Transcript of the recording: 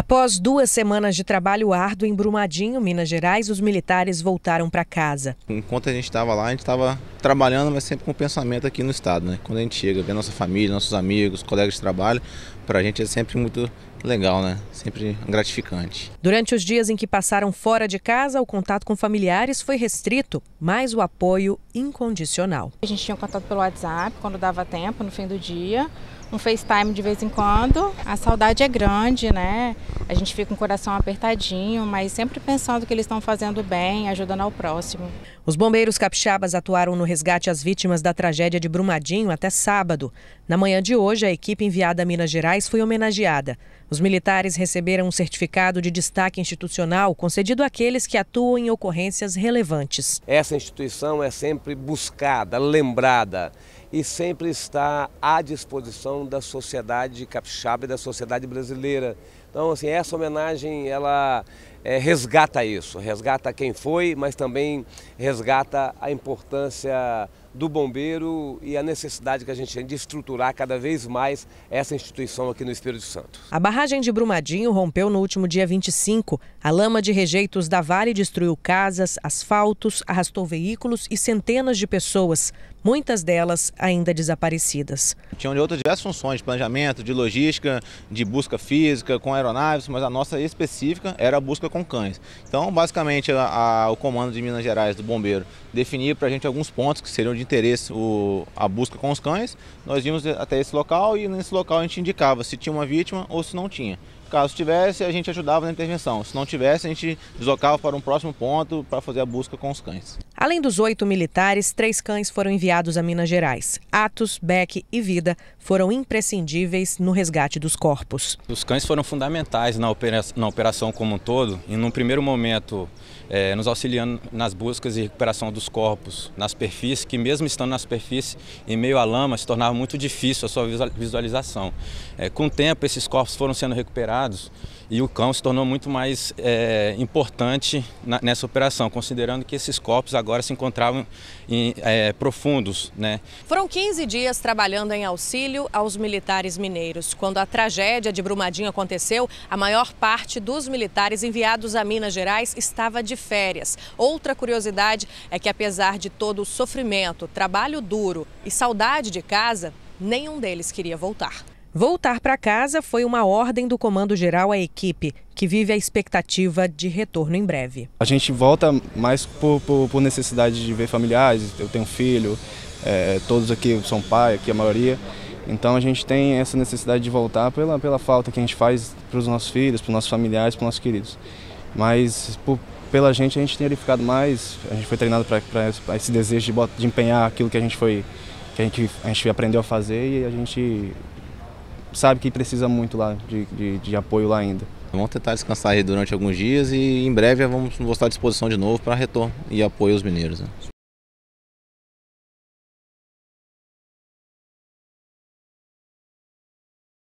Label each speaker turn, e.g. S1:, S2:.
S1: Após duas semanas de trabalho árduo em Brumadinho, Minas Gerais, os militares voltaram para casa.
S2: Enquanto a gente estava lá, a gente estava trabalhando, mas sempre com o pensamento aqui no Estado. Né? Quando a gente chega, vê nossa família, nossos amigos, colegas de trabalho, para a gente é sempre muito legal, né? Sempre gratificante.
S1: Durante os dias em que passaram fora de casa, o contato com familiares foi restrito, mas o apoio incondicional. A gente tinha um contato pelo WhatsApp quando dava tempo, no fim do dia, um FaceTime de vez em quando. A saudade é grande, né? A gente fica com o coração apertadinho, mas sempre pensando que eles estão fazendo bem, ajudando ao próximo. Os bombeiros capixabas atuaram no resgate às vítimas da tragédia de Brumadinho até sábado. Na manhã de hoje, a equipe enviada a Minas Gerais foi homenageada. Os militares receberam um certificado de destaque institucional concedido àqueles que atuam em ocorrências relevantes.
S3: Essa instituição é sempre buscada, lembrada e sempre está à disposição da sociedade capixaba e da sociedade brasileira. Então, assim, essa homenagem, ela é, resgata isso, resgata quem foi, mas também resgata a importância do bombeiro e a necessidade que a gente tem de estruturar cada vez mais essa instituição aqui no Espírito Santo.
S1: A barragem de Brumadinho rompeu no último dia 25. A lama de rejeitos da Vale destruiu casas, asfaltos, arrastou veículos e centenas de pessoas muitas delas ainda desaparecidas.
S2: Tinham de outras diversas funções, de planejamento, de logística, de busca física com aeronaves, mas a nossa específica era a busca com cães. Então, basicamente, a, a, o comando de Minas Gerais do bombeiro definia para a gente alguns pontos que seriam de interesse o, a busca com os cães. Nós íamos até esse local e nesse local a gente indicava se tinha uma vítima ou se não tinha. Caso tivesse, a gente ajudava na intervenção. Se não tivesse, a gente deslocava para um próximo ponto para fazer a busca com os
S4: cães.
S1: Além dos oito militares, três cães foram enviados a Minas Gerais. Atos, Beck e Vida foram imprescindíveis no resgate dos corpos.
S4: Os cães foram fundamentais na operação, na operação como um todo e, num primeiro momento, é, nos auxiliando nas buscas e recuperação dos corpos na superfície, que, mesmo estando na superfície, em meio à lama, se tornava muito difícil a sua visualização. É, com o tempo, esses corpos foram sendo recuperados e o cão se tornou muito mais é, importante na, nessa operação, considerando que esses corpos agora agora se encontravam em, é, profundos. Né?
S1: Foram 15 dias trabalhando em auxílio aos militares mineiros. Quando a tragédia de Brumadinho aconteceu, a maior parte dos militares enviados a Minas Gerais estava de férias. Outra curiosidade é que, apesar de todo o sofrimento, trabalho duro e saudade de casa, nenhum deles queria voltar. Voltar para casa foi uma ordem do comando geral à equipe, que vive a expectativa de retorno em breve.
S5: A gente volta mais por, por, por necessidade de ver familiares, eu tenho filho, é, todos aqui são pai, aqui a maioria. Então a gente tem essa necessidade de voltar pela, pela falta que a gente faz para os nossos filhos, para os nossos familiares, para os nossos queridos. Mas por, pela gente a gente tem ficado mais, a gente foi treinado para esse desejo de, de empenhar aquilo que a gente foi que a gente, a gente aprendeu a fazer e a gente sabe que precisa muito lá de, de, de apoio lá ainda.
S2: Vamos tentar descansar aí durante alguns dias e em breve vamos mostrar à disposição de novo para retorno e apoio
S5: aos mineiros. Né?